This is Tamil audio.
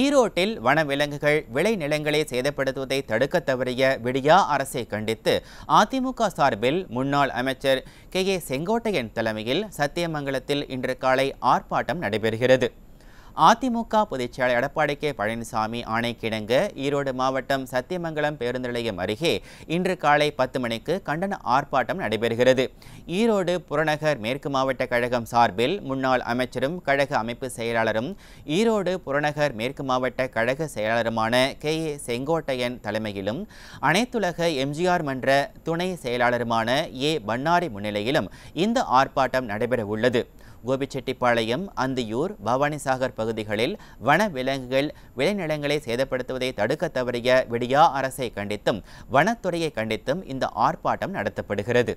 ஈரோட்டில் வனவிலங்குகள் விளைநிலங்களை சேதப்படுத்துவதை தடுக்க தவறிய விடியா அரசை கண்டித்து அதிமுக சார்பில் முன்னாள் அமைச்சர் கே ஏ செங்கோட்டையன் தலைமையில் சத்தியமங்கலத்தில் இன்று காலை ஆர்ப்பாட்டம் நடைபெறுகிறது அதிமுக பொதுச்செயலர் எடப்பாடி கே பழனிசாமி ஆணைக்கிடங்க ஈரோடு மாவட்டம் சத்தியமங்கலம் பேருந்து நிலையம் அருகே இன்று காலை பத்து மணிக்கு கண்டன ஆர்ப்பாட்டம் நடைபெறுகிறது ஈரோடு புறநகர் மேற்கு மாவட்ட கழகம் சார்பில் முன்னாள் அமைச்சரும் கழக அமைப்பு செயலாளரும் ஈரோடு புறநகர் மேற்கு மாவட்ட கழக செயலாளருமான கே ஏ செங்கோட்டையன் தலைமையிலும் அனைத்துலக எம்ஜிஆர் மன்ற துணை செயலாளருமான ஏ பன்னாரி முன்னிலையிலும் இந்த ஆர்ப்பாட்டம் நடைபெறவுள்ளது கோபிச்செட்டிப்பாளையம் அந்தியூர் பவானிசாகர் பகுதிகளில் வன விலங்குகள் விளைநிலங்களை சேதப்படுத்துவதை தடுக்க தவறிய விடியா அரசை கண்டித்தும் வனத்துறையை கண்டித்தும் இந்த ஆர்ப்பாட்டம் நடத்தப்படுகிறது